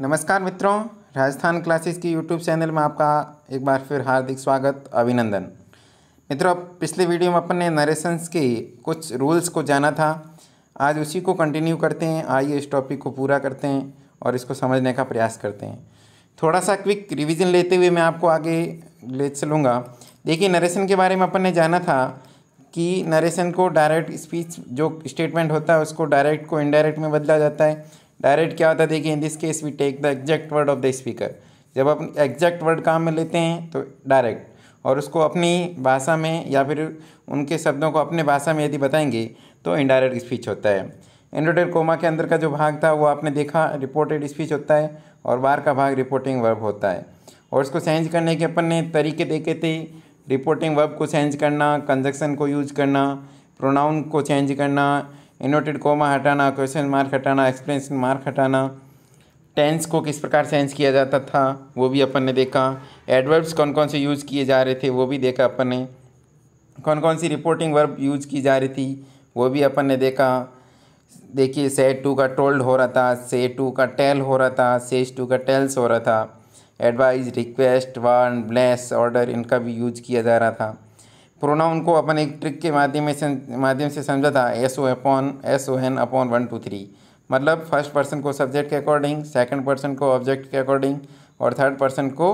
नमस्कार मित्रों राजस्थान क्लासेस की यूट्यूब चैनल में आपका एक बार फिर हार्दिक स्वागत अभिनंदन मित्रों पिछले वीडियो में अपन ने नरेशंस के कुछ रूल्स को जाना था आज उसी को कंटिन्यू करते हैं आइए इस टॉपिक को पूरा करते हैं और इसको समझने का प्रयास करते हैं थोड़ा सा क्विक रिविज़न लेते हुए मैं आपको आगे ले चलूँगा देखिए नरेशन के बारे में अपन ने जाना था कि नरेशन को डायरेक्ट स्पीच जो स्टेटमेंट होता है उसको डायरेक्ट को इनडायरेक्ट में बदला जाता है डायरेक्ट क्या होता है देखिए in this case we take the exact word of the speaker जब अपन एग्जैक्ट वर्ड काम में लेते हैं तो डायरेक्ट और उसको अपनी भाषा में या फिर उनके शब्दों को अपने भाषा में यदि बताएंगे तो इनडायरेक्ट स्पीच होता है इनरोटेड कोमा के अंदर का जो भाग था वो आपने देखा रिपोर्टेड स्पीच होता है और बार का भाग रिपोर्टिंग वर्ब होता है और इसको चेंज करने के अपन ने तरीके देखे थे रिपोर्टिंग वर्ब को चेंज करना कंजक्शन को यूज करना प्रोनाउन को चेंज करना इनोटेड कोमा हटाना क्वेश्चन मार्क हटाना एक्सप्लेनेशन मार्क हटाना टेंस को किस प्रकार सेंस किया जाता था वो भी अपन ने देखा एडवर्ब्स कौन कौन से यूज़ किए जा रहे थे वो भी देखा अपन ने कौन कौन सी रिपोर्टिंग वर्ब यूज की जा रही थी वो भी अपन ने देखा देखिए से टू का टोल्ड हो रहा था से टू का टेल हो रहा था सेज टू का टेल्स हो रहा था advise request warn bless order इनका भी यूज किया जा रहा था प्रोनाउन को अपन एक ट्रिक के माध्यम से माध्यम से समझा था S O upon S O N upon one two three मतलब फर्स्ट पर्सन को सब्जेक्ट के अकॉर्डिंग सेकंड पर्सन को ऑब्जेक्ट के अकॉर्डिंग और थर्ड पर्सन को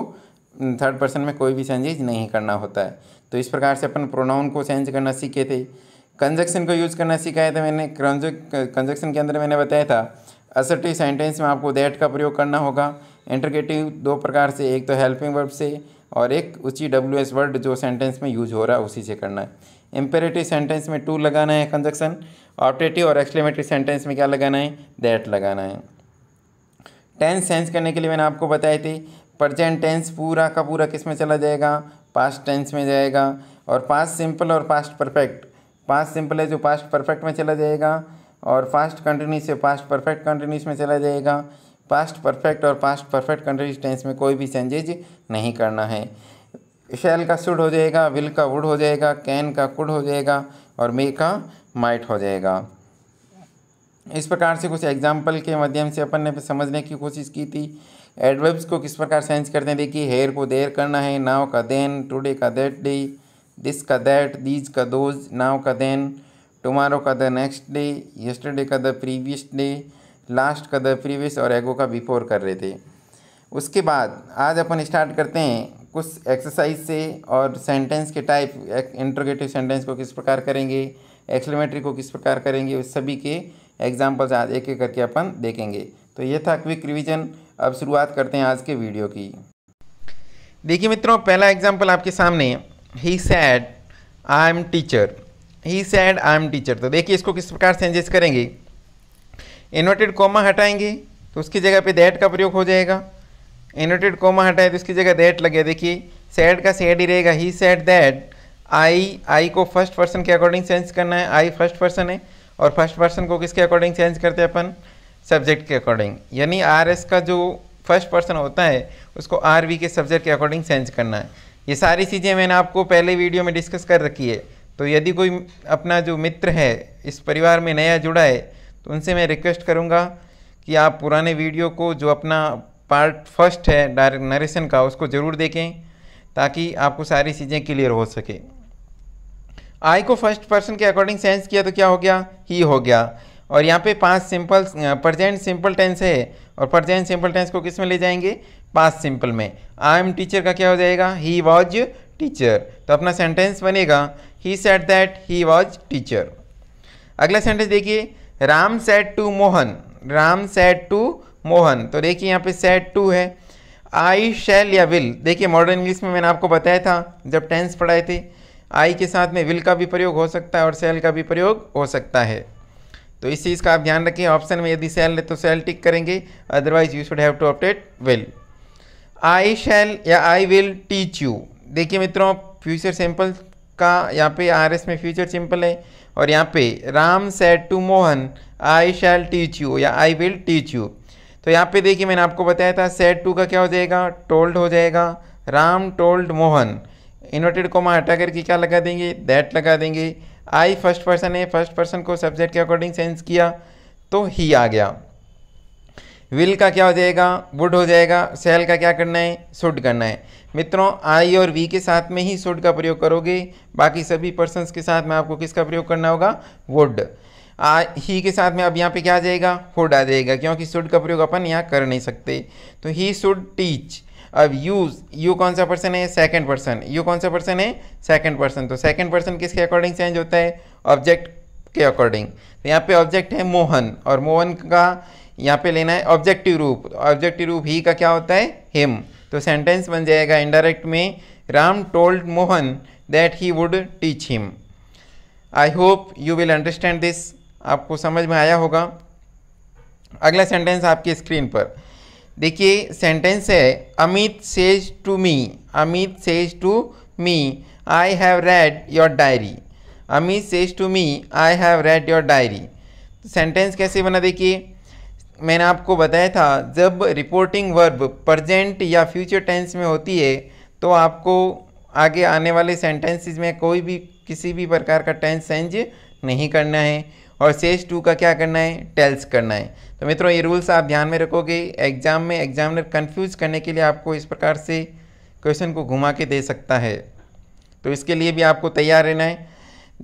थर्ड पर्सन में कोई भी चेंजेज नहीं करना होता है तो इस प्रकार से अपन प्रोनाउन को चेंज करना सीखे थे कंजक्शन को यूज़ करना सिखाया था मैंने कंजक्शन के अंदर मैंने बताया था असर्टिव सेंटेंस में आपको दैट का प्रयोग करना होगा इंटरगेटिव दो प्रकार से एक तो हेल्पिंग वर्ब से और एक उसी डब्ल्यू एस वर्ड जो सेंटेंस में यूज हो रहा है उसी से करना है इंपेरेटिव सेंटेंस में टू लगाना है कंजक्शन ऑपरेटिव और एक्सलेमेटरी सेंटेंस में क्या लगाना है दैट लगाना है टेंस सेंस करने के लिए मैंने आपको बताई थी प्रजेंट टेंस पूरा का पूरा किस में चला जाएगा पास्ट टेंस में जाएगा और पास्ट सिंपल और पास्ट परफेक्ट पास्ट सिंपल है जो पास्ट परफेक्ट में चला जाएगा और पास्ट कंटिन्यूस से पास्ट परफेक्ट कंटिन्यूस में चला जाएगा पास्ट परफेक्ट और पास्ट परफेक्ट कंटिन्यूस टेंस में कोई भी चेंजेज नहीं करना है शैल का सुड हो जाएगा विल का वुड हो जाएगा कैन का कुड हो जाएगा और मे का माइट हो जाएगा इस प्रकार से कुछ एग्जाम्पल के माध्यम से अपन ने समझने की कोशिश की थी एडवर्ब्स को किस प्रकार चेंज करते हैं देखिए हेयर को देर करना है नाव का देन टुडे का दैट डे दिस का दैट दीज का दोज नाव का देन टुमारो का द नेक्स्ट डे यस्टरडे का द प्रीवियस डे लास्ट का द प्रीवियस और एगो का बिफोर कर रहे थे उसके बाद आज अपन स्टार्ट करते हैं कुछ एक्सरसाइज से और सेंटेंस के टाइप इंट्रोगेटिव सेंटेंस को किस प्रकार करेंगे एक्सलेमेटरी को किस प्रकार करेंगे उस सभी के एग्जाम्पल्स आज एक एक करके अपन देखेंगे तो ये था क्विक रिविजन अब शुरुआत करते हैं आज के वीडियो की देखिए मित्रों पहला एग्जाम्पल आपके सामने he said I am teacher he said I am teacher तो देखिए इसको किस प्रकार से एंजेस करेंगे इन्वर्टेड कॉमा हटाएंगे तो उसकी जगह पे दैट का प्रयोग हो जाएगा इन्वर्टेड कॉमा हटाए तो उसकी जगह दैट लगे देखिए सैड का सैड ही रहेगा ही सैड दैट आई आई को फर्स्ट पर्सन के अकॉर्डिंग चेंज करना है आई फर्स्ट पर्सन है और फर्स्ट पर्सन को किसके अकॉर्डिंग चेंज करते हैं अपन सब्जेक्ट के अकॉर्डिंग यानी आर एस का जो फर्स्ट पर्सन होता है उसको आर वी के सब्जेक्ट के अकॉर्डिंग चेंज करना है ये सारी चीज़ें मैंने आपको पहले वीडियो में डिस्कस कर रखी है तो यदि कोई अपना जो मित्र है इस परिवार में नया जुड़ा है तो उनसे मैं रिक्वेस्ट करूँगा कि आप पुराने वीडियो को जो अपना पार्ट फर्स्ट है डायरेक्ट नरेशन का उसको ज़रूर देखें ताकि आपको सारी चीज़ें क्लियर हो सके आई को फर्स्ट पर्सन के अकॉर्डिंग सेंस किया तो क्या हो गया ही हो गया और यहाँ पे पांच सिंपल प्रजेंट सिंपल टेंस है और प्रजेंट सिंपल टेंस को किस में ले जाएंगे पांच सिंपल में आई एम टीचर का क्या हो जाएगा ही वॉज टीचर तो अपना सेंटेंस बनेगा he said that he was teacher अगला सेंटेंस देखिए Ram said to Mohan Ram said to Mohan तो देखिए यहाँ पे सेट टू है आई शैल या विल देखिए मॉडर्न इंग्लिश में मैंने आपको बताया था जब टेंस पढ़ाए थे आई के साथ में विल का भी प्रयोग हो सकता है और सेल का भी प्रयोग हो सकता है तो इस चीज़ का आप ध्यान रखें ऑप्शन में यदि सेल है तो सेल टिक करेंगे otherwise you should have to update will I shall या आई विल टीच यू देखिए मित्रों फ्यूचर सिंपल का यहाँ पे आर एस में फ्यूचर सिंपल है और यहाँ पे Ram said to Mohan I shall teach you या आई विल टीच यू तो यहाँ पे देखिए मैंने आपको बताया था सेट टू का क्या हो जाएगा टोल्ड हो जाएगा Ram told Mohan inverted comma हटा करके क्या लगा देंगे दैट लगा देंगे आई फर्स्ट पर्सन है फर्स्ट पर्सन को सब्जेक्ट के अकॉर्डिंग सेंस किया तो ही आ गया विल का क्या हो जाएगा वुड हो जाएगा सेल का क्या करना है सुड करना है मित्रों आई और वी के साथ में ही सुड का प्रयोग करोगे बाकी सभी पर्सन के साथ में आपको किसका प्रयोग करना होगा वुड आ ही के साथ में अब यहाँ पे क्या आ जाएगा फूड आ जाएगा क्योंकि सुड का प्रयोग अपन यहाँ कर नहीं सकते तो ही सुड टीच अब यूज यू कौन सा पर्सन है सेकंड पर्सन यू कौन सा पर्सन है सेकंड पर्सन तो सेकंड पर्सन किसके अकॉर्डिंग चेंज होता है ऑब्जेक्ट के अकॉर्डिंग तो यहाँ पे ऑब्जेक्ट है मोहन और मोहन का यहाँ पे लेना है ऑब्जेक्टिव रूप ऑब्जेक्टिव रूप ही का क्या होता है हिम तो सेंटेंस बन जाएगा इनडायरेक्ट में Ram told Mohan that he would teach him I hope you will understand this आपको समझ में आया होगा अगला सेंटेंस आपकी स्क्रीन पर देखिए सेंटेंस है Amit says to me Amit says to me I have read your diary Amit says to me I have read your diary sentence कैसे बना देखिए मैंने आपको बताया था जब रिपोर्टिंग वर्ब प्रजेंट या फ्यूचर टेंस में होती है तो आपको आगे आने वाले सेंटेंसेस में कोई भी किसी भी प्रकार का टेंस चेंज नहीं करना है और सेज टू का क्या करना है टेल्स करना है तो मित्रों ये रूल्स आप ध्यान में रखोगे एग्जाम में एग्जामिनर कंफ्यूज करने के लिए आपको इस प्रकार से क्वेश्चन को घुमा के दे सकता है तो इसके लिए भी आपको तैयार रहना है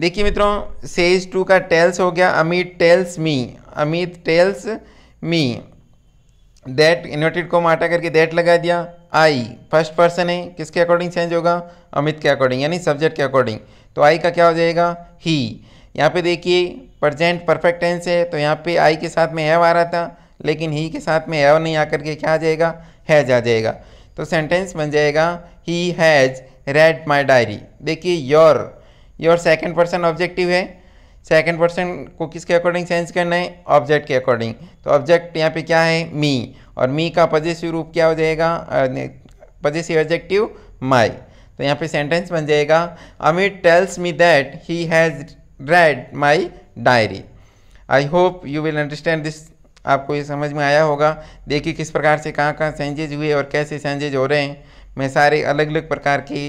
देखिए मित्रों सेज टू का टेल्स हो गया Amit tells me Amit tells me that inverted को माटा करके दैट लगा दिया आई फर्स्ट पर्सन है किसके अकॉर्डिंग चेंज होगा अमित के अकॉर्डिंग यानी सब्जेक्ट के अकॉर्डिंग तो आई का क्या हो जाएगा ही यहाँ पे देखिए प्रजेंट परफेक्ट टेंस है तो यहाँ पे आई के साथ में हैव आ रहा था लेकिन ही के साथ में हैव नहीं आकर के क्या आ जाएगा हैज आ जाएगा तो सेंटेंस बन जाएगा he has read my diary देखिए your your second person objective है सेकेंड पर्सन को किसके अकॉर्डिंग सेंस करना है ऑब्जेक्ट के अकॉर्डिंग तो ऑब्जेक्ट यहाँ पे क्या है मी और मी का पजेसिव रूप क्या हो जाएगा पजेसिव एडजेक्टिव माई तो यहाँ पे सेंटेंस बन जाएगा Amit tells me that he has read my diary I hope you will understand this आपको ये समझ में आया होगा देखिए किस प्रकार से कहाँ कहाँ चेंजेज हुए और कैसे चेंजेज हो रहे हैं मैं सारे अलग अलग प्रकार की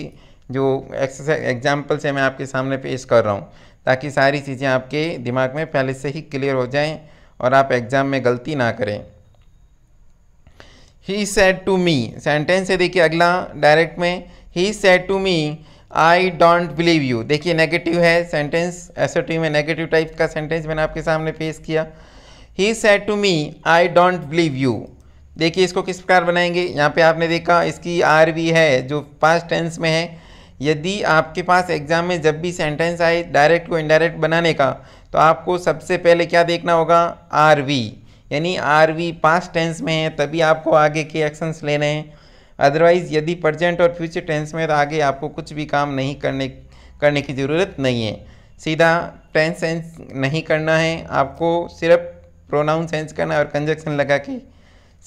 जो एक्सरसाइज एग्जाम्पल्स हैं मैं आपके सामने पेश कर रहा हूँ ताकि सारी चीज़ें आपके दिमाग में पहले से ही क्लियर हो जाएं और आप एग्ज़ाम में गलती ना करें he said to me sentence है देखिए अगला डायरेक्ट में he said to me I don't believe you देखिए नेगेटिव है सेंटेंस एसोटिव में नेगेटिव टाइप का सेंटेंस मैंने आपके सामने पेश किया he said to me I don't believe you देखिए इसको किस प्रकार बनाएंगे यहाँ पे आपने देखा इसकी आर वी है जो पास्ट टेंस में है यदि आपके पास एग्ज़ाम में जब भी सेंटेंस आए डायरेक्ट को इनडायरेक्ट बनाने का तो आपको सबसे पहले क्या देखना होगा आर वी यानी आर वी पास्ट टेंस में है तभी आपको आगे के एक्शंस लेने हैं अदरवाइज़ यदि प्रजेंट और फ्यूचर टेंस में तो आगे आपको कुछ भी काम नहीं करने करने की ज़रूरत नहीं है सीधा टेंस सेंस नहीं करना है आपको सिर्फ प्रोनाउन सेंस करना है और कंजक्शन लगा के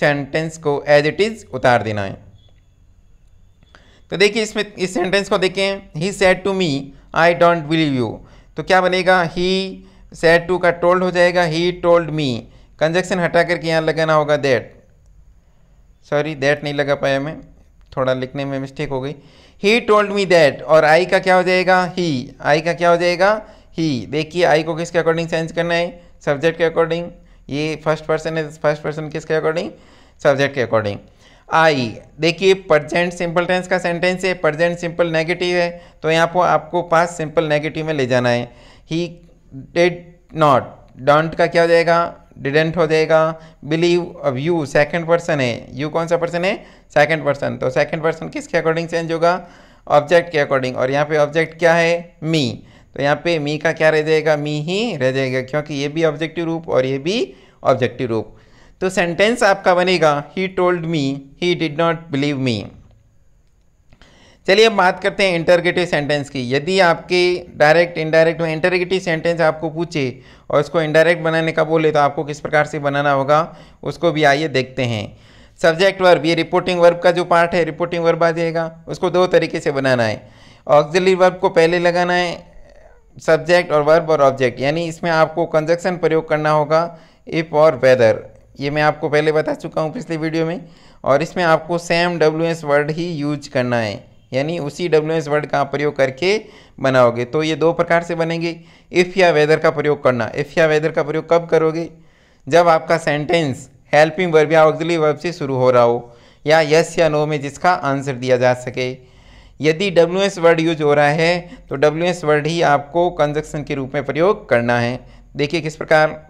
सेंटेंस को एज इट इज़ उतार देना है तो देखिए इसमें इस सेंटेंस को देखें he said to me I don't believe you तो क्या बनेगा ही सेड टू का टोल्ड हो जाएगा ही टोल्ड मी कंजक्शन हटा करके यहाँ लगाना होगा दैट सॉरी दैट नहीं लगा पाया मैं थोड़ा लिखने में मिस्टेक हो गई ही टोल्ड मी दैट और आई का क्या हो जाएगा ही आई का क्या हो जाएगा ही देखिए आई को किसके अकॉर्डिंग चेंज करना है सब्जेक्ट के अकॉर्डिंग ये फर्स्ट पर्सन है फर्स्ट पर्सन किसके अकॉर्डिंग सब्जेक्ट के अकॉर्डिंग आई देखिए प्रजेंट सिंपल टेंस का सेंटेंस है प्रजेंट सिंपल नेगेटिव है तो यहाँ पर आपको पास सिंपल नेगेटिव में ले जाना है ही डेड नॉट डोंट का क्या हो जाएगा डिडेंट हो जाएगा बिलीव अब यू सेकेंड पर्सन है यू कौन सा पर्सन है सेकेंड पर्सन तो सेकेंड पर्सन किसके अकॉर्डिंग चेंज होगा ऑब्जेक्ट के अकॉर्डिंग और यहाँ पे ऑब्जेक्ट क्या है मी तो यहाँ पे मी का क्या रह जाएगा मी ही रह जाएगा क्योंकि ये भी ऑब्जेक्टिव रूप और ये भी ऑब्जेक्टिव रूप तो सेंटेंस आपका बनेगा he told me he did not believe me चलिए अब बात करते हैं इंटरगेटिव सेंटेंस की यदि आपके डायरेक्ट इनडायरेक्ट में इंटरगेटिव सेंटेंस आपको पूछे और उसको इनडायरेक्ट बनाने का बोले तो आपको किस प्रकार से बनाना होगा उसको भी आइए देखते हैं सब्जेक्ट वर्ब ये रिपोर्टिंग वर्ब का जो पार्ट है रिपोर्टिंग वर्ब आ जाएगा उसको दो तरीके से बनाना है ऑक्जिलरी वर्ब को पहले लगाना है सब्जेक्ट और वर्ब और ऑब्जेक्ट यानी इसमें आपको कंजक्शन प्रयोग करना होगा इफ़ और वेदर ये मैं आपको पहले बता चुका हूँ पिछले वीडियो में और इसमें आपको सेम डब्ल्यू एस वर्ड ही यूज करना है यानी उसी डब्ल्यू एस वर्ड का प्रयोग करके बनाओगे तो ये दो प्रकार से बनेंगे इफ़ या वेदर का प्रयोग करना इफ़ या वेदर का प्रयोग कब करोगे जब आपका सेंटेंस हेल्पिंग वर्ब या ऑक्जिली वर्ब से शुरू हो रहा हो या यस या नो में जिसका आंसर दिया जा सके यदि डब्ल्यू एस वर्ड यूज हो रहा है तो डब्ल्यू एस वर्ड ही आपको कंजक्शन के रूप में प्रयोग करना है देखिए किस प्रकार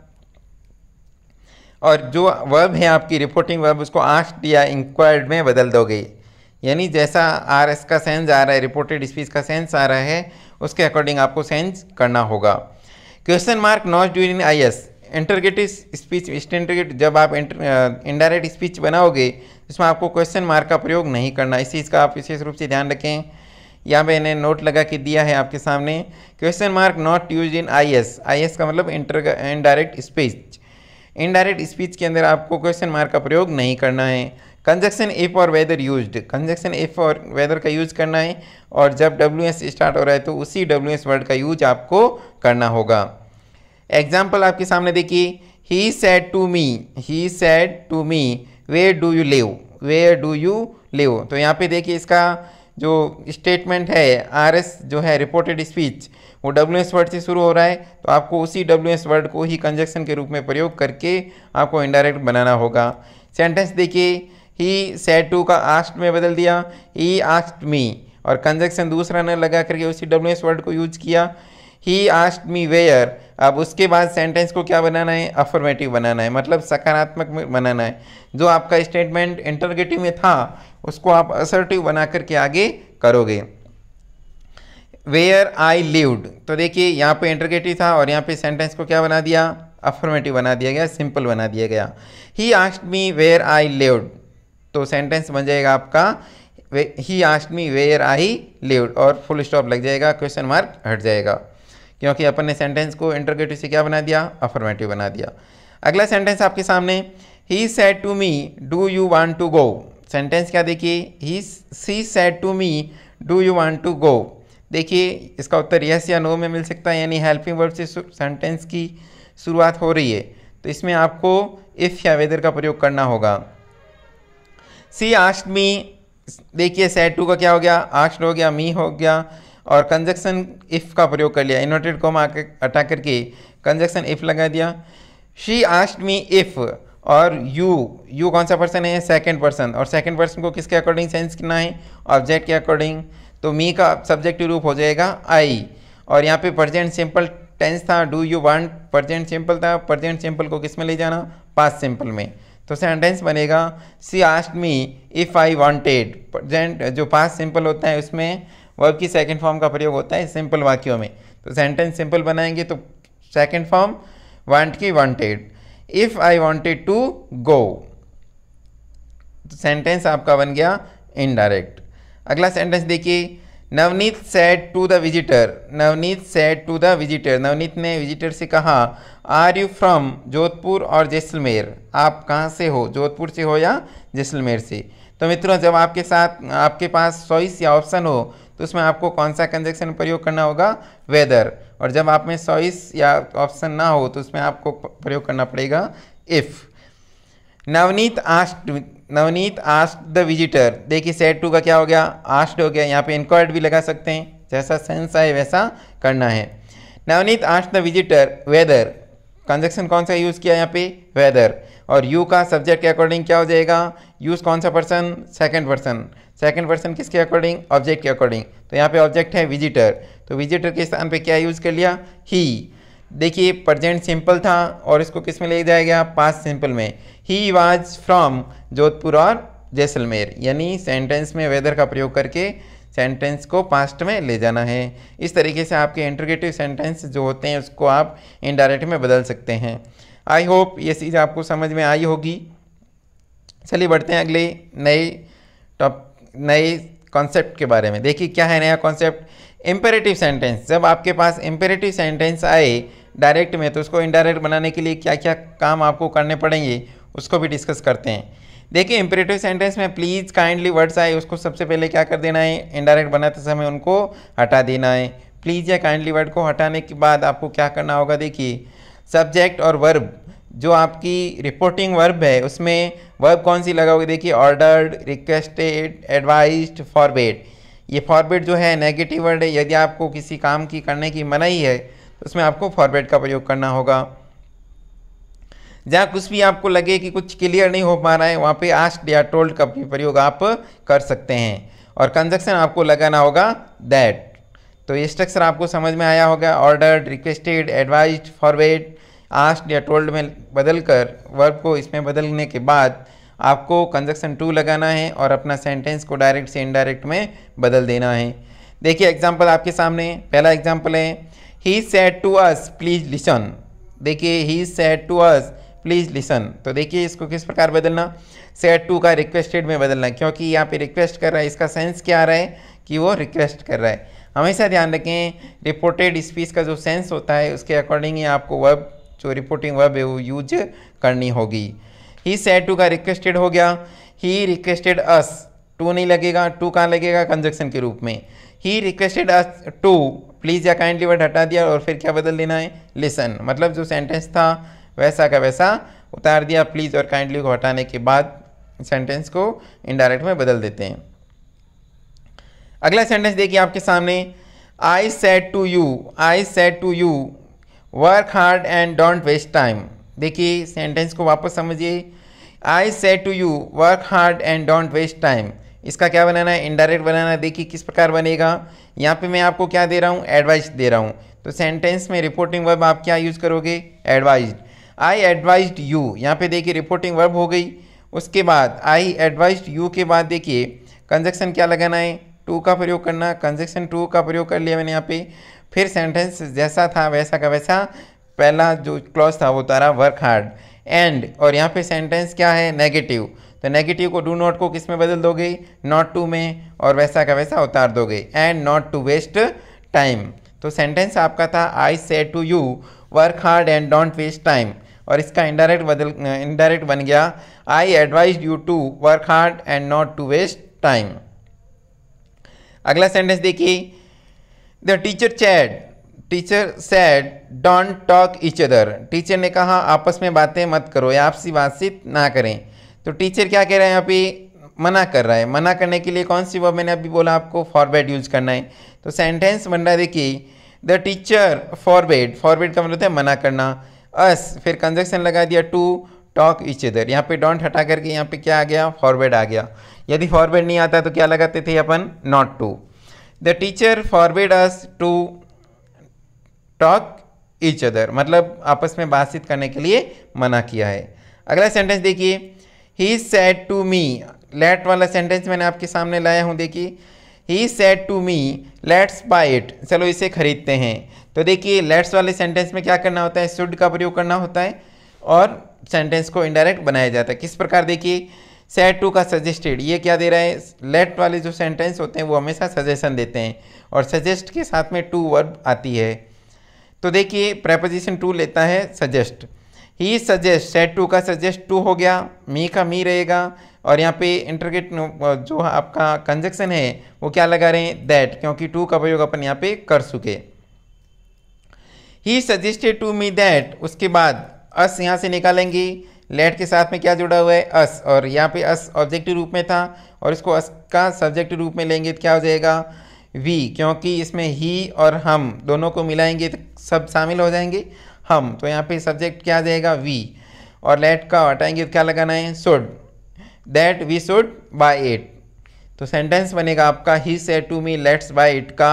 और जो वर्ब है आपकी रिपोर्टिंग वर्ब उसको आस्ट या इंक्वायर्ड में बदल दोगे यानी जैसा आर एस का सेंस आ रहा है रिपोर्टेड स्पीच का सेंस आ रहा है उसके अकॉर्डिंग आपको सेंस करना होगा question mark not during I S interrogative speech interrogate जब आप इंडायरेक्ट स्पीच बनाओगे उसमें आपको क्वेश्चन मार्क का प्रयोग नहीं करना इस चीज़ का आप विशेष रूप से ध्यान रखें या मैंने नोट लगा के दिया है आपके सामने question mark not use in I S I S का मतलब inter indirect speech indirect speech के अंदर आपको क्वेश्चन मार्क का प्रयोग नहीं करना है कंजक्शन इफ और वेदर यूज्ड कंजक्शन इफ और वेदर का यूज करना है और जब डब्ल्यू एस स्टार्ट हो रहा है तो उसी डब्ल्यू एस वर्ड का यूज आपको करना होगा एग्जाम्पल आपके सामने देखिए he said to me he said to me where do you live where do you live तो यहाँ पे देखिए इसका जो स्टेटमेंट है आर एस जो है रिपोर्टेड स्पीच वो डब्ल्यू एस वर्ड से शुरू हो रहा है तो आपको उसी डब्ल्यू एस वर्ड को ही कंजक्शन के रूप में प्रयोग करके आपको इनडायरेक्ट बनाना होगा सेंटेंस देखिए ही सेट टू का आस्ट में बदल दिया ही आस्ट मी और कंजक्शन दूसरा न लगा करके उसी डब्ल्यू एस वर्ड को यूज किया ही आस्ट मी वेयर अब उसके बाद सेंटेंस को क्या बनाना है अफर्मेटिव बनाना है मतलब सकारात्मक बनाना है जो आपका स्टेटमेंट इंटरगेटिव में था उसको आप असर्टिव बना करके आगे करोगे वेयर आई लिव्ड तो देखिए यहाँ पे इंटरगेटिव था और यहाँ पे सेंटेंस को क्या बना दिया अफर्मेटिव बना दिया गया सिंपल बना दिया गया he asked me where I lived तो सेंटेंस बन जाएगा आपका he asked me where I lived और फुल स्टॉप लग जाएगा क्वेश्चन मार्क हट जाएगा क्योंकि अपन ने सेंटेंस को इंटरगेटिव से क्या बना दिया अफर्मेटिव बना दिया अगला सेंटेंस आपके सामने he said to me do you want to go sentence क्या देखिए he she said to me do you want to go देखिए इसका उत्तर यस या नो में मिल सकता है यानी हेल्पिंग वर्ब से सेंटेंस की शुरुआत हो रही है तो इसमें आपको इफ़ या वेदर का प्रयोग करना होगा सी आस्ट मी देखिए सेट टू का क्या हो गया आस्ट हो गया मी हो गया और कंजक्शन इफ़ का प्रयोग कर लिया इन्वर्टेड कॉम हटा करके कंजक्शन इफ़ लगा दिया शी आस्ट मी इफ़ और यू यू कौन सा पर्सन है सेकेंड पर्सन और सेकेंड पर्सन को किसके अकॉर्डिंग सेंस करना है ऑब्जेक्ट के अकॉर्डिंग तो मी का सब्जेक्टिव रूप हो जाएगा आई और यहाँ पे प्रजेंट सिंपल टेंस था do you want present simple था प्रजेंट सिंपल को किस में ले जाना पास्ट सिंपल में तो सेंटेंस बनेगा she asked me if I wanted present जो पास सिंपल होता है उसमें वर्ब की सेकेंड फॉर्म का प्रयोग होता है सिंपल वाक्यों में तो सेंटेंस सिंपल बनाएंगे तो सेकेंड फॉर्म वांट की wanted if I wanted to go sentence आपका बन गया इनडायरेक्ट अगला सेंटेंस देखिए Navneet said to the visitor Navneet said to the visitor Navneet ने विजिटर से कहा आर यू फ्रॉम जोधपुर और जैसलमेर आप कहाँ से हो जोधपुर से हो या जैसलमेर से तो मित्रों जब आपके साथ आपके पास सॉइस या ऑप्शन हो तो उसमें आपको कौन सा कंजेक्शन प्रयोग करना होगा वेदर और जब आप में सॉइस या ऑप्शन ना हो तो उसमें आपको प्रयोग करना पड़ेगा if Navneet asked Navneet asked the visitor देखिए सेट टू का क्या हो गया आस्ट हो गया यहाँ पे इनक्वायर्ड भी लगा सकते हैं जैसा सेंस आए वैसा करना है Navneet asked the visitor whether conjunction कौन सा यूज़ किया यहाँ पे वेदर और यू का सब्जेक्ट के अकॉर्डिंग क्या हो जाएगा यूज़ कौन सा person second person second person किसके अकॉर्डिंग ऑब्जेक्ट के अकॉर्डिंग तो यहाँ पे ऑब्जेक्ट है विजिटर तो विजिटर के स्थान पे क्या यूज़ कर लिया ही देखिए प्रजेंट सिंपल था और इसको किस में ले जाया गया पास सिंपल में ही वाज फ्रॉम जोधपुर और जैसलमेर यानी सेंटेंस में वेदर का प्रयोग करके सेंटेंस को पास्ट में ले जाना है इस तरीके से आपके इंटरगेटिव सेंटेंस जो होते हैं उसको आप इनडायरेक्ट में बदल सकते हैं आई होप ये चीज़ आपको समझ में आई होगी चलिए बढ़ते हैं अगले नए टॉप नए कॉन्सेप्ट के बारे में देखिए क्या है नया कॉन्सेप्ट इम्पेरेटिव सेंटेंस जब आपके पास इम्पेरेटिव सेंटेंस आए डायरेक्ट में तो उसको इनडायरेक्ट बनाने के लिए क्या क्या काम आपको करने पड़ेंगे उसको भी डिस्कस करते हैं देखिए इम्परेटिव सेंटेंस में प्लीज़ काइंडली वर्ड्स आए उसको सबसे पहले क्या कर देना है इनडायरेक्ट बनाते समय उनको हटा देना है प्लीज़ या काइंडली वर्ड को हटाने के बाद आपको क्या करना होगा देखिए सब्जेक्ट और वर्ब जो आपकी रिपोर्टिंग वर्ब है उसमें वर्ब कौन सी लगाओगे देखिए ऑर्डर्ड रिक्वेस्टेड एडवाइज फॉरबेड ये फॉरबेड जो है नेगेटिव वर्ड है यदि आपको किसी काम की करने की मनाही है उसमें आपको फॉर्मेट का प्रयोग करना होगा जहाँ कुछ भी आपको लगे कि कुछ क्लियर नहीं हो पा रहा है वहाँ पे आस्ट या टोल्ड का भी प्रयोग आप कर सकते हैं और कंजक्शन आपको लगाना होगा दैट तो ये स्ट्रक्चर आपको समझ में आया होगा ordered requested advise forward asked या टोल्ड में बदल कर वर्ब को इसमें बदलने के बाद आपको कंजक्शन टू लगाना है और अपना सेंटेंस को डायरेक्ट से इनडायरेक्ट में बदल देना है देखिए एग्जाम्पल आपके सामने पहला एग्जाम्पल है he said to us please listen देखिए he said to us please listen तो देखिए इसको किस प्रकार बदलना सेट टू का रिक्वेस्टेड में बदलना क्योंकि यहाँ पे रिक्वेस्ट कर रहा है इसका सेंस क्या आ रहा है कि वो रिक्वेस्ट कर रहा है हमेशा ध्यान रखें रिपोर्टेड स्पीच का जो सेंस होता है उसके अकॉर्डिंग ही आपको वर्ब जो रिपोर्टिंग वर्ब है वो यूज करनी होगी ही सेट टू का रिक्वेस्टेड हो गया ही रिक्वेस्टेड अस टू नहीं लगेगा टू कहाँ लगेगा कंजक्शन के रूप में he requested us to please या काइंडली वर्ड हटा दिया और फिर क्या बदल देना है लिसन मतलब जो सेंटेंस था वैसा का वैसा उतार दिया प्लीज़ और काइंडली को हटाने के बाद सेंटेंस को इनडायरेक्ट में बदल देते हैं अगला सेंटेंस देखिए आपके सामने I said to you I said to you work hard and don't waste time देखिए सेंटेंस को वापस समझिए I said to you work hard and don't waste time इसका क्या बनाना है इनडायरेक्ट बनाना है देखिए किस प्रकार बनेगा यहाँ पे मैं आपको क्या दे रहा हूँ एडवाइस दे रहा हूँ तो सेंटेंस में रिपोर्टिंग वर्ब आप क्या यूज़ करोगे एडवाइज आई एडवाइज यू यहाँ पे देखिए रिपोर्टिंग वर्ब हो गई उसके बाद आई एडवाइज यू के बाद देखिए कंजक्शन क्या लगाना है टू का प्रयोग करना कंजक्शन टू का प्रयोग कर लिया मैंने यहाँ पे फिर सेंटेंस जैसा था वैसा का वैसा पहला जो क्लॉज था वो तारा वर्क हार्ड एंड और यहाँ पे सेंटेंस क्या है नेगेटिव तो नेगेटिव को डू नॉट को किस में बदल दोगे नॉट टू में और वैसा का वैसा उतार दोगे and not to waste time तो सेंटेंस आपका था I said to you work hard and don't waste time और इसका इनडायरेक्ट बदल इनडायरेक्ट बन गया I advise you to work hard and not to waste time अगला सेंटेंस देखिए the teacher chat teacher said don't talk each other teacher ने कहा आपस में बातें मत करो या आपसी बातचीत ना करें तो टीचर क्या कह रहा है यहाँ पे मना कर रहा है मना करने के लिए कौन सी वर्ब मैंने अभी बोला आपको फॉरबेड यूज करना है तो सेंटेंस बन रहा है देखिए द टीचर फॉरबेड फॉरबेड का मतलब है मना करना अस फिर कंजक्शन लगा दिया टू टॉक इच अदर यहाँ पे डोंट हटा करके यहाँ पे क्या आ गया फॉरवर्ड आ गया यदि फॉरवर्ड नहीं आता तो क्या लगाते थे अपन not to the teacher forward us to talk each other मतलब आपस में बातचीत करने के लिए मना किया है अगला सेंटेंस देखिए he said to me let वाला सेंटेंस मैंने आपके सामने लाया हूँ देखिए he said to me let's buy it चलो इसे खरीदते हैं तो देखिए लेट्स वाले सेंटेंस में क्या करना होता है शुड का प्रयोग करना होता है और सेंटेंस को इनडायरेक्ट बनाया जाता है किस प्रकार देखिए सेट टू का सजेस्टेड ये क्या दे रहा है लेट वाले जो सेंटेंस होते हैं वो हमेशा सजेशन देते हैं और सजेस्ट के साथ में टू वर्ब आती है तो देखिए प्रेपोजिशन टू लेता है suggest he suggest said to का सजेस्ट टू हो गया मी का मी रहेगा और यहाँ पे इंटरगेट जो आपका कंजक्शन है वो क्या लगा रहे हैं दैट क्योंकि टू का प्रयोग अपन यहाँ पे कर चुके he suggested to me that उसके बाद अस यहाँ से निकालेंगे लेट के साथ में क्या जुड़ा हुआ है अस और यहाँ पे अस ऑब्जेक्टिव रूप में था और इसको अस का सब्जेक्टिव रूप में लेंगे तो क्या हो जाएगा वी क्योंकि इसमें ही और हम दोनों को मिलाएंगे तो सब शामिल हो जाएंगे हम तो यहाँ पे सब्जेक्ट क्या देगा वी और लेट का हटाएंगे तो क्या लगाना है should that we should buy it तो सेंटेंस बनेगा आपका he said to me let's buy it का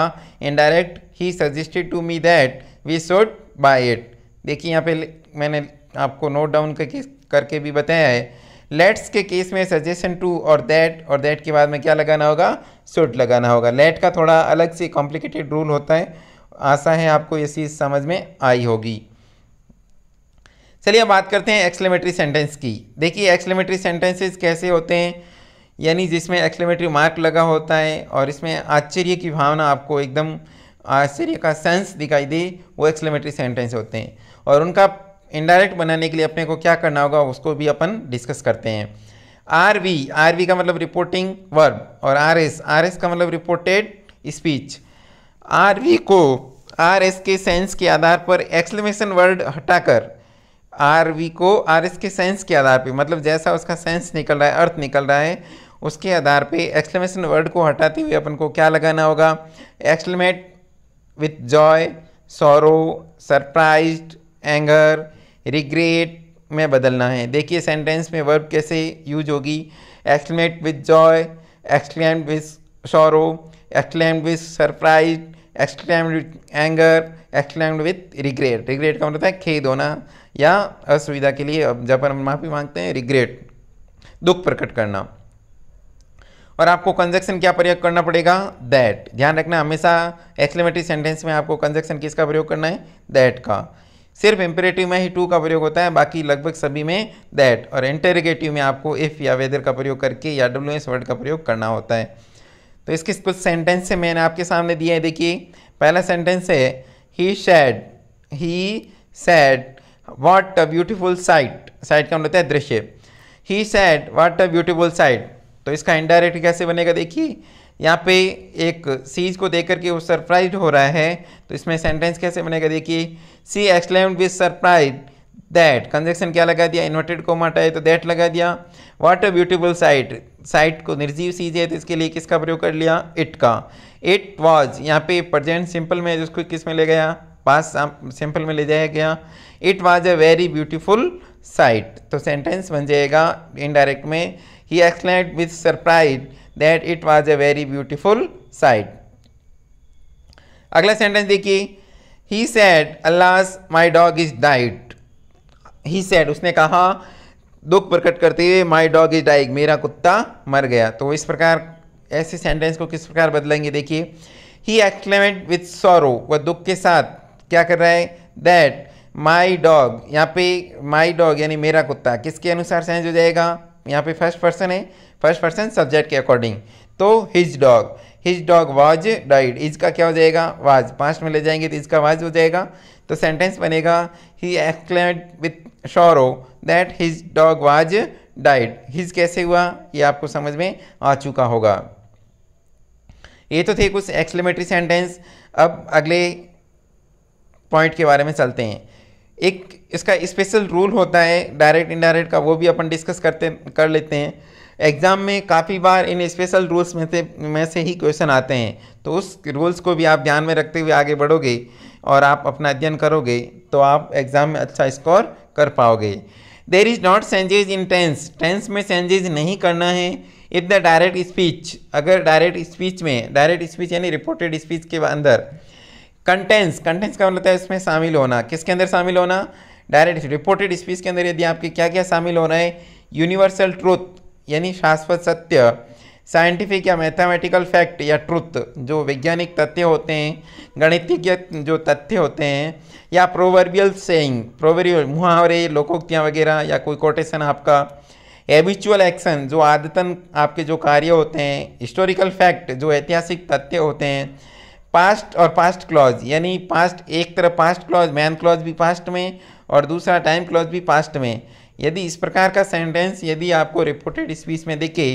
indirect he suggested to me that we should buy it देखिए यहाँ पे मैंने आपको नोट डाउन करके करके भी बताया है लेट्स के केस में सजेशन टू और दैट और दैट के बाद में क्या लगाना होगा सुड लगाना होगा लेट का थोड़ा अलग से कॉम्प्लिकेटेड रूल होता है आशा है आपको ये चीज़ समझ में आई होगी चलिए बात करते हैं एक्सलेमेटरी सेंटेंस की देखिए एक्सलेमेटरी सेंटेंसेस कैसे होते हैं यानी जिसमें एक्सलेमेटरी मार्क लगा होता है और इसमें आश्चर्य की भावना आपको एकदम आश्चर्य का सेंस दिखाई दे वो एक्सलेमेटरी सेंटेंस होते हैं और उनका इनडायरेक्ट बनाने के लिए अपने को क्या करना होगा उसको भी अपन डिस्कस करते हैं आर वी आर वी का मतलब रिपोर्टिंग वर्ब और आर एस आर एस का मतलब रिपोर्टेड स्पीच आर वी को आर एस के सेंस के आधार पर एक्सलेमेशन वर्ड हटाकर आर वी को आर एस के सेंस के आधार पे मतलब जैसा उसका सेंस निकल रहा है अर्थ निकल रहा है उसके आधार पे एक्सक्लेमेशन वर्ड को हटाते हुए अपन को क्या लगाना होगा exclaimed with joy sorrow surprise anger regret में बदलना है देखिए सेंटेंस में वर्ब कैसे यूज होगी exclaimed with joy exclaim with sorrow exclaim with surprise exclaim with anger exclaimed with regret regret का मतलब है खेद होना या असुविधा के लिए जब हम माफ़ी मांगते हैं रिग्रेट दुख प्रकट करना और आपको कंजक्शन क्या प्रयोग करना पड़ेगा दैट ध्यान रखना हमेशा एक्सलेमेटरी सेंटेंस में आपको कंजक्शन किसका प्रयोग करना है दैट का सिर्फ इंपेरेटिव में ही टू का प्रयोग होता है बाकी लगभग सभी में दैट और इंटेरिगेटिव में आपको इफ़ या वेदर का प्रयोग करके या डब्ल्यू एस वर्ड का प्रयोग करना होता है तो इसके कुछ सेंटेंस से मैंने आपके सामने दिए हैं देखिए पहला सेंटेंस है he said he said what a beautiful sight sight का हम लेते दृश्य he said what a beautiful sight तो इसका इनडायरेक्ट कैसे बनेगा देखिए यहाँ पे एक सीज को देख करके वो सरप्राइज हो रहा है तो इसमें सेंटेंस कैसे बनेगा देखिए she exclaim with surprise that conjunction क्या लगा दिया इन्वर्टेड को मटा है तो दैट लगा दिया what a beautiful sight sight को निर्जीव सीज है तो इसके लिए किसका प्रयोग कर लिया इट का इट वॉज यहाँ पे प्रजेंट सिंपल में जिसको किस में ले गया पास सिंपल में ले जाया गया it was a very beautiful sight तो सेंटेंस बन जाएगा इनडायरेक्ट में he exclaimed with surprise that it was a very beautiful sight अगला सेंटेंस देखिए he said alas my dog is dead he said उसने कहा दुख प्रकट करते हुए माई डॉग इज डाइट मेरा कुत्ता मर गया तो इस प्रकार ऐसे सेंटेंस को किस प्रकार बदलेंगे देखिए ही एक्सक्लेमेंट विथ सॉरो वह दुख के साथ क्या कर रहा है दैट माई डॉग यहाँ पे माई डॉग यानी मेरा कुत्ता किसके अनुसार चेंज हो जाएगा यहाँ पे फर्स्ट पर्सन है फर्स्ट पर्सन सब्जेक्ट के अकॉर्डिंग तो his dog his dog was died इसका क्या हो जाएगा वाज पांच में ले जाएंगे तो इसका वाज हो जाएगा तो सेंटेंस बनेगा he exclaimed with sorrow that his dog was died his कैसे हुआ ये आपको समझ में आ चुका होगा ये तो थे कुछ एक्सलेमेटरी सेंटेंस अब अगले पॉइंट के बारे में चलते हैं एक इसका स्पेशल रूल होता है डायरेक्ट इनडायरेक्ट का वो भी अपन डिस्कस करते कर लेते हैं एग्ज़ाम में काफ़ी बार इन स्पेशल रूल्स में से में से ही क्वेश्चन आते हैं तो उस रूल्स को भी आप ध्यान में रखते हुए आगे बढ़ोगे और आप अपना अध्ययन करोगे तो आप एग्ज़ाम में अच्छा स्कोर कर पाओगे there is not changes in tense tense में चेंजेज नहीं करना है इफ द डायरेक्ट स्पीच अगर डायरेक्ट स्पीच में डायरेक्ट स्पीच यानी रिपोर्टेड स्पीच के अंदर कंटेंस कंटेंस का मतलब है तो इसमें शामिल होना किसके अंदर शामिल होना डायरेक्ट रिपोर्टेड स्पीच के अंदर यदि आपके क्या क्या शामिल होना है यूनिवर्सल ट्रूथ यानी शाश्वत सत्य साइंटिफिक या मैथमेटिकल फैक्ट या ट्रुथ जो वैज्ञानिक तथ्य होते हैं गणितिक जो तथ्य होते हैं या प्रोवर्बियल सेइंग प्रोवरियल मुहावरे लोकोक्तियाँ वगैरह या कोई कोटेशन आपका एबिचुअल एक्शन जो आदतन आपके जो कार्य होते हैं हिस्टोरिकल फैक्ट जो ऐतिहासिक तथ्य होते हैं पास्ट और पास्ट क्लॉज यानी पास्ट एक तरह पास्ट क्लॉज मैन क्लॉज भी पास्ट में और दूसरा टाइम क्लॉज भी पास्ट में यदि इस प्रकार का सेंटेंस यदि आपको रिपोर्टेड स्पीच में देखे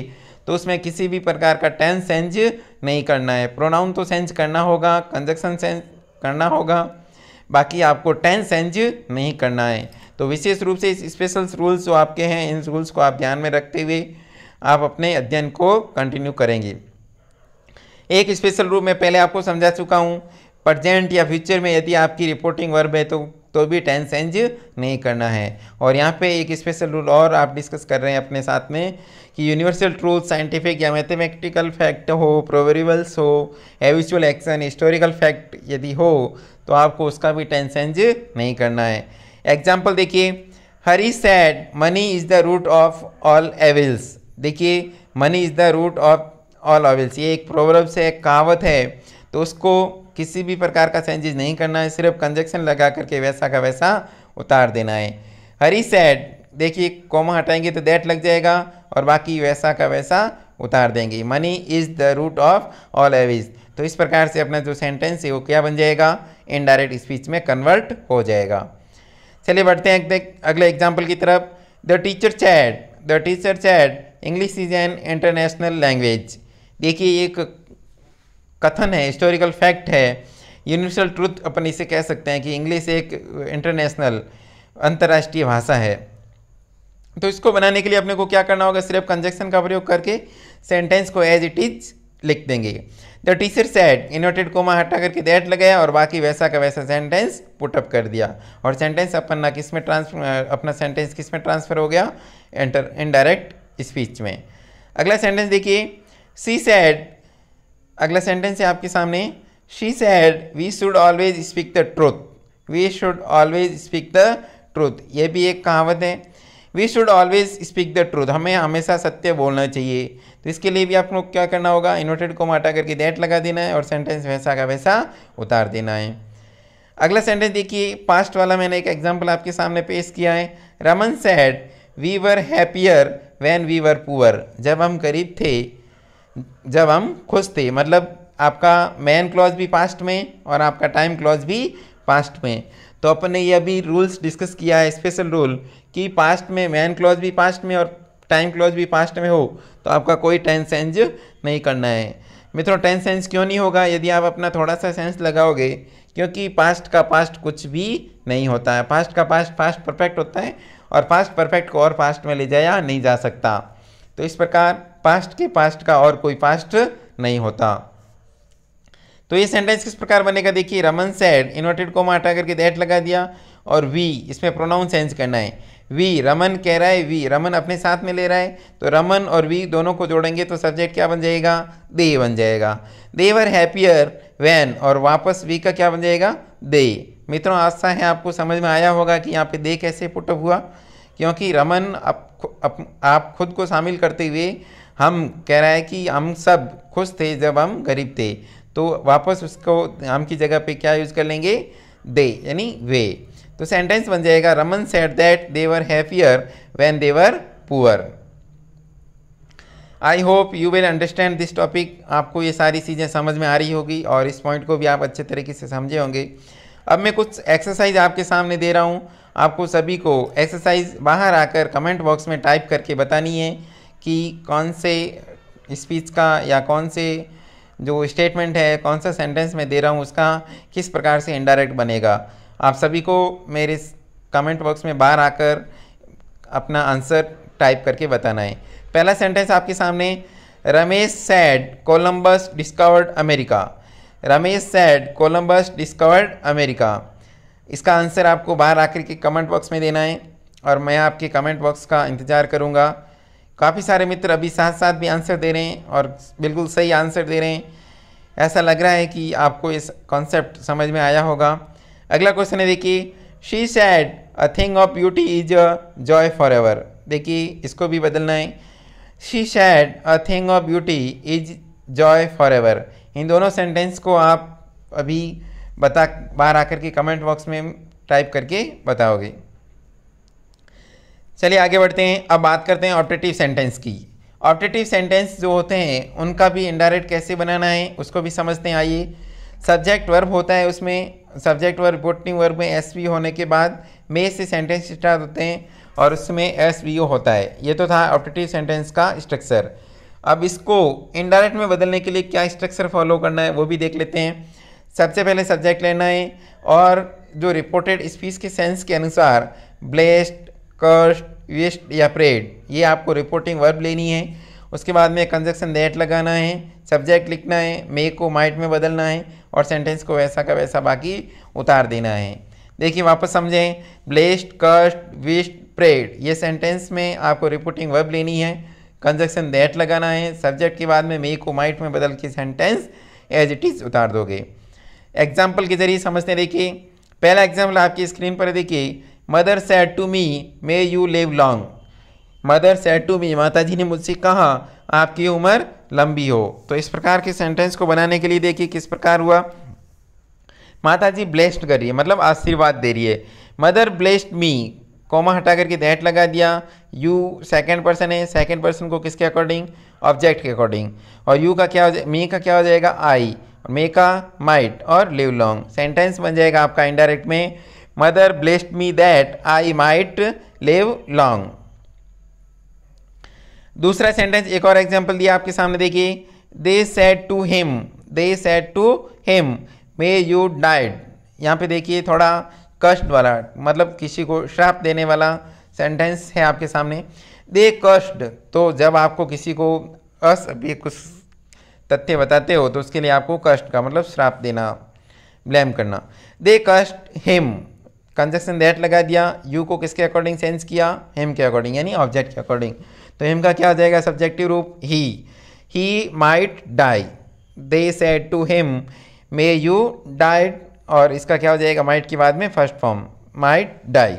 तो उसमें किसी भी प्रकार का टेंस सेंज नहीं करना है प्रोनाउन तो सेंज करना होगा कंजक्शन सेंज करना होगा बाकी आपको टेंस सेंज नहीं करना है तो विशेष रूप से स्पेशल रूल्स जो आपके हैं इन रूल्स को आप ध्यान में रखते हुए आप अपने अध्ययन को कंटिन्यू करेंगे एक स्पेशल रूप मैं पहले आपको समझा चुका हूँ प्रजेंट या फ्यूचर में यदि आपकी रिपोर्टिंग वर्ब है तो तो भी टेंस चेंज नहीं करना है और यहाँ पे एक स्पेशल रूल और आप डिस्कस कर रहे हैं अपने साथ में कि यूनिवर्सल ट्रूथ साइंटिफिक या मैथमेटिकल फैक्ट हो प्रोवेरिबल्स हो एविचुअल एक्शन हिस्टोरिकल फैक्ट यदि हो तो आपको उसका भी टेंस चेंज नहीं करना है एग्जाम्पल देखिए Hari said money is the root of all evils देखिए money is the root of all evils ये एक प्रोवर्ब्स है एक कहावत है तो उसको किसी भी प्रकार का चेंजेस नहीं करना है सिर्फ कंजक्शन लगा करके वैसा का वैसा उतार देना है हरी सैड देखिए कोमा हटाएंगे तो डेट लग जाएगा और बाकी वैसा का वैसा उतार देंगे money is the root of all evils तो इस प्रकार से अपना जो सेंटेंस है वो क्या बन जाएगा इनडायरेक्ट स्पीच में कन्वर्ट हो जाएगा चलिए बढ़ते हैं अगले एग्जाम्पल की तरफ the teacher said the teacher said English is an international language देखिए एक कथन है हिस्टोरिकल फैक्ट है यूनिवर्सल ट्रूथ अपन इसे कह सकते हैं कि इंग्लिश एक इंटरनेशनल अंतर्राष्ट्रीय भाषा है तो इसको बनाने के लिए अपने को क्या करना होगा सिर्फ कंजक्शन का प्रयोग करके सेंटेंस को एज इट इज लिख देंगे the teacher said inverted comma हटा करके दैट लगाया और बाकी वैसा का वैसा सेंटेंस पुटअप कर दिया और सेंटेंस अपना किस में ट्रांसफर अपना सेंटेंस किस में ट्रांसफ़र हो गया एंटर इनडायरेक्ट स्पीच में अगला सेंटेंस देखिए सी सैड अगला सेंटेंस है आपके सामने she said we should always speak the truth we should always speak the truth ये भी एक कहावत है we should always speak the truth हमें हमेशा सत्य बोलना चाहिए तो इसके लिए भी आप लोग क्या करना होगा इन्वर्टेड को हटा करके डेट लगा देना है और सेंटेंस वैसा का वैसा उतार देना है अगला सेंटेंस देखिए पास्ट वाला मैंने एक एग्जाम्पल आपके सामने पेश किया है Raman said we were happier when we were poor जब हम गरीब थे जब हम खुश थे मतलब आपका मैन क्लॉज भी पास्ट में और आपका टाइम क्लॉज भी पास्ट में तो अपन ने यह भी रूल्स डिस्कस किया है स्पेशल रूल कि पास्ट में मैन क्लॉज भी पास्ट में और टाइम क्लॉज भी पास्ट में हो तो आपका कोई टेंस सेंस नहीं करना है मित्रों टेंस सेंस क्यों नहीं होगा यदि आप अपना थोड़ा सा सेंस लगाओगे क्योंकि पास्ट का पास्ट कुछ भी नहीं होता है पास्ट का पास्ट पास्ट परफेक्ट होता है और पास्ट परफेक्ट को और पास्ट में ले जाया नहीं जा सकता तो इस प्रकार पास्ट के पास्ट का और कोई पास्ट नहीं होता तो ये सेंटेंस किस प्रकार बनेगा देखिए रमन सेड इन्वर्टेड को मटा करके दैट लगा दिया और वी इसमें प्रोनाउन चेंज करना है वी रमन कह रहा है वी रमन अपने साथ में ले रहा है तो रमन और वी दोनों को जोड़ेंगे तो सब्जेक्ट क्या बन जाएगा दे बन जाएगा देवर हैप्पियर वैन और वापस वी का क्या बन जाएगा दे मित्रों आस्था है आपको समझ में आया होगा कि यहाँ पे दे कैसे पुटअप हुआ क्योंकि रमन आप, आप, आप खुद को शामिल करते हुए हम कह रहा है कि हम सब खुश थे जब हम गरीब थे तो वापस उसको हम की जगह पे क्या यूज़ कर लेंगे दे यानी वे तो सेंटेंस बन जाएगा Raman said that they were happier when they were poor I hope you will understand this topic आपको ये सारी चीज़ें समझ में आ रही होगी और इस पॉइंट को भी आप अच्छे तरीके से समझे होंगे अब मैं कुछ एक्सरसाइज आपके सामने दे रहा हूँ आपको सभी को एक्सरसाइज बाहर आकर कमेंट बॉक्स में टाइप करके बतानी है कि कौन से स्पीच का या कौन से जो स्टेटमेंट है कौन सा सेंटेंस मैं दे रहा हूँ उसका किस प्रकार से इनडायरेक्ट बनेगा आप सभी को मेरे कमेंट बॉक्स में बाहर आकर अपना आंसर टाइप करके बताना है पहला सेंटेंस आपके सामने Ramesh said Columbus discovered America Ramesh said Columbus discovered America इसका आंसर आपको बाहर आकर के कमेंट बॉक्स में देना है और मैं आपके कमेंट बॉक्स का इंतज़ार करूँगा काफ़ी सारे मित्र अभी साथ साथ भी आंसर दे रहे हैं और बिल्कुल सही आंसर दे रहे हैं ऐसा लग रहा है कि आपको इस कॉन्सेप्ट समझ में आया होगा अगला क्वेश्चन है देखिए she said a thing of beauty is a joy forever देखिए इसको भी बदलना है she said a thing of beauty is joy forever इन दोनों सेंटेंस को आप अभी बता बाहर आकर के कमेंट बॉक्स में टाइप करके बताओगे चलिए आगे बढ़ते हैं अब बात करते हैं ऑप्टेटिव सेंटेंस की ऑप्टेटिव सेंटेंस जो होते हैं उनका भी इनडायरेक्ट कैसे बनाना है उसको भी समझते हैं आइए सब्जेक्ट वर्ब होता है उसमें सब्जेक्ट वर्ब रिपोर्टिंग वर्ब में एस होने के बाद मे से सेंटेंस स्टार्ट होते हैं और उसमें एस होता है ये तो था ऑप्टेटिव सेंटेंस का स्ट्रक्चर अब इसको इनडायरेक्ट में बदलने के लिए क्या स्ट्रक्चर फॉलो करना है वो भी देख लेते हैं सबसे पहले सब्जेक्ट लेना है और जो रिपोर्टेड स्पीच के सेंस के अनुसार ब्लेस्ड कर्स्ट विस्ट या प्रेड ये आपको रिपोर्टिंग वर्ब लेनी है उसके बाद में कंजक्शन दैट लगाना है सब्जेक्ट लिखना है मे को माइट में बदलना है और सेंटेंस को वैसा का वैसा बाकी उतार देना है देखिए वापस समझें ब्लेस्ड कस्ट विस्ट प्रेड ये सेंटेंस में आपको रिपोर्टिंग वर्ब लेनी है कंजक्शन दैट लगाना है सब्जेक्ट के बाद में मे को माइट में बदल के सेंटेंस एज इट इज़ उतार दोगे एग्जाम्पल के जरिए समझते देखिए पहला एग्जाम्पल आपकी स्क्रीन पर देखिए mother said to me may you live long mother said to me माता जी ने मुझसे कहा आपकी उम्र लंबी हो तो इस प्रकार के सेंटेंस को बनाने के लिए देखिए किस प्रकार हुआ माता जी ब्लेस्ड कर रही है मतलब आशीर्वाद दे रही है मदर ब्लेस्ड मी कोमा हटा करके दैट लगा दिया यू सेकेंड पर्सन है सेकेंड पर्सन को किसके अकॉर्डिंग ऑब्जेक्ट के अकॉर्डिंग और यू का क्या हो जाए मी का क्या हो जाएगा आई मे का माइट और लिव लॉन्ग सेंटेंस बन जाएगा आपका इनडायरेक्ट में mother blessed me that I might live long दूसरा सेंटेंस एक और एग्जाम्पल दिया आपके सामने देखिए they said to him they said to him may you died यहाँ पे देखिए थोड़ा कष्ट वाला मतलब किसी को श्राप देने वाला सेंटेंस है आपके सामने दे कष्ट तो जब आपको किसी को अस भी कुछ तथ्य बताते हो तो उसके लिए आपको कष्ट का मतलब श्राप देना ब्लेम करना दे कष्ट हिम कंजक्शन दैट लगा दिया यू को किसके अकॉर्डिंग सेंस किया हिम के अकॉर्डिंग यानी ऑब्जेक्ट के अकॉर्डिंग तो हिम का क्या हो जाएगा सब्जेक्टिव रूप ही he might die they said to him may you died और इसका क्या हो जाएगा माइट के बाद में first form might die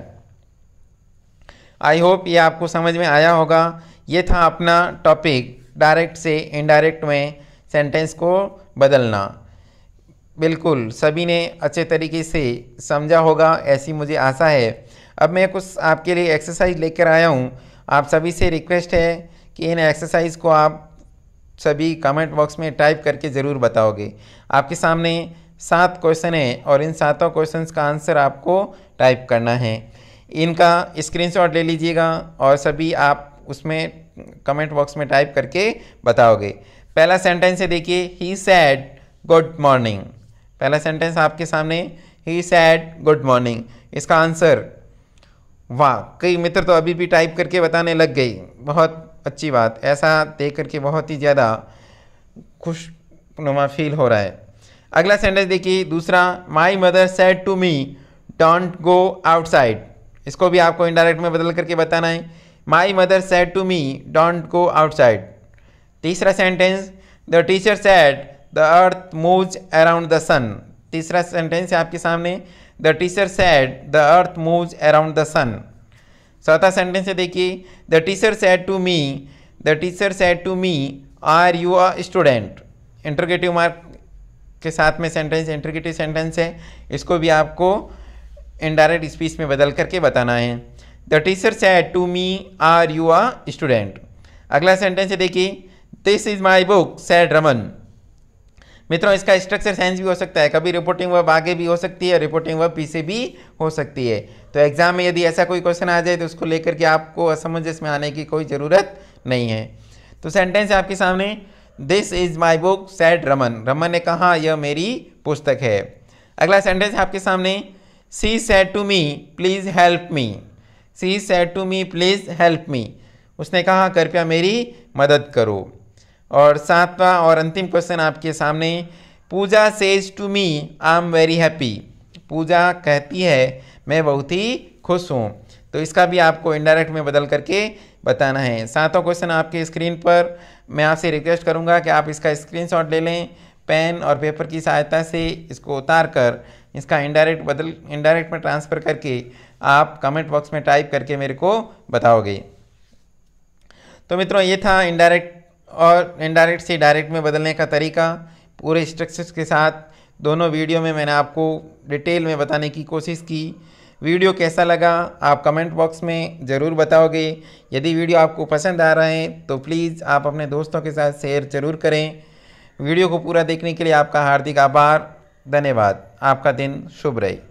I hope ये आपको समझ में आया होगा ये था अपना टॉपिक डायरेक्ट से इनडायरेक्ट में सेंटेंस को बदलना बिल्कुल सभी ने अच्छे तरीके से समझा होगा ऐसी मुझे आशा है अब मैं कुछ आपके लिए एक्सरसाइज लेकर आया हूँ आप सभी से रिक्वेस्ट है कि इन एक्सरसाइज को आप सभी कमेंट बॉक्स में टाइप करके ज़रूर बताओगे आपके सामने सात क्वेश्चन हैं और इन सातों क्वेश्चन का आंसर आपको टाइप करना है इनका स्क्रीनशॉट ले लीजिएगा और सभी आप उसमें कमेंट बॉक्स में टाइप करके बताओगे पहला सेंटेंस है देखिए ही सैड गुड मॉर्निंग पहला सेंटेंस आपके सामने ही सैड गुड मॉर्निंग इसका आंसर वाह कई मित्र तो अभी भी टाइप करके बताने लग गई बहुत अच्छी बात ऐसा देख करके बहुत ही ज़्यादा खुश नुमा फील हो रहा है अगला सेंटेंस देखिए दूसरा my mother said to me don't go outside इसको भी आपको इनडायरेक्ट में बदल करके बताना है my mother said to me don't go outside तीसरा sentence the teacher said the earth moves around the sun तीसरा सेंटेंस है आपके सामने the teacher said the earth moves around the sun चौथा सेंटेंस है देखिए the teacher said to me the teacher said to me are you a student interrogative mark के साथ में सेंटेंस इंटरगेटिव सेंटेंस है इसको भी आपको इनडायरेक्ट स्पीच में बदल करके बताना है the teacher said to me are you a student अगला सेंटेंस है देखिए this is my book said Raman मित्रों इसका स्ट्रक्चर साइंस भी हो सकता है कभी रिपोर्टिंग वर्ब आगे भी हो सकती है रिपोर्टिंग वर्ब पीछे भी हो सकती है तो एग्जाम में यदि ऐसा कोई क्वेश्चन आ जाए तो उसको लेकर के आपको असमंजस में आने की कोई ज़रूरत नहीं है तो सेंटेंस आपके सामने this is my book said Raman Raman ने कहा यह मेरी पुस्तक है अगला सेंटेंस आपके सामने she said to me please help me she said to me please help me उसने कहा कृपया मेरी मदद करो और सातवां और अंतिम क्वेश्चन आपके सामने Puja says to me I am very happy Puja कहती है मैं बहुत ही खुश हूँ तो इसका भी आपको इनडायरेक्ट में बदल करके बताना है सातों क्वेश्चन आपके स्क्रीन पर मैं आपसे रिक्वेस्ट करूँगा कि आप इसका स्क्रीनशॉट ले लें पेन और पेपर की सहायता से इसको उतार कर इसका इनडायरेक्ट बदल इनडायरेक्ट में ट्रांसफ़र करके आप कमेंट बॉक्स में टाइप करके मेरे को बताओगे तो मित्रों ये था इनडायरेक्ट और इनडायरेक्ट से डायरेक्ट में बदलने का तरीका पूरे स्ट्रक्चर्स के साथ दोनों वीडियो में मैंने आपको डिटेल में बताने की कोशिश की वीडियो कैसा लगा आप कमेंट बॉक्स में ज़रूर बताओगे यदि वीडियो आपको पसंद आ रहा है तो प्लीज़ आप अपने दोस्तों के साथ शेयर ज़रूर करें वीडियो को पूरा देखने के लिए आपका हार्दिक आभार धन्यवाद आपका दिन शुभ रहे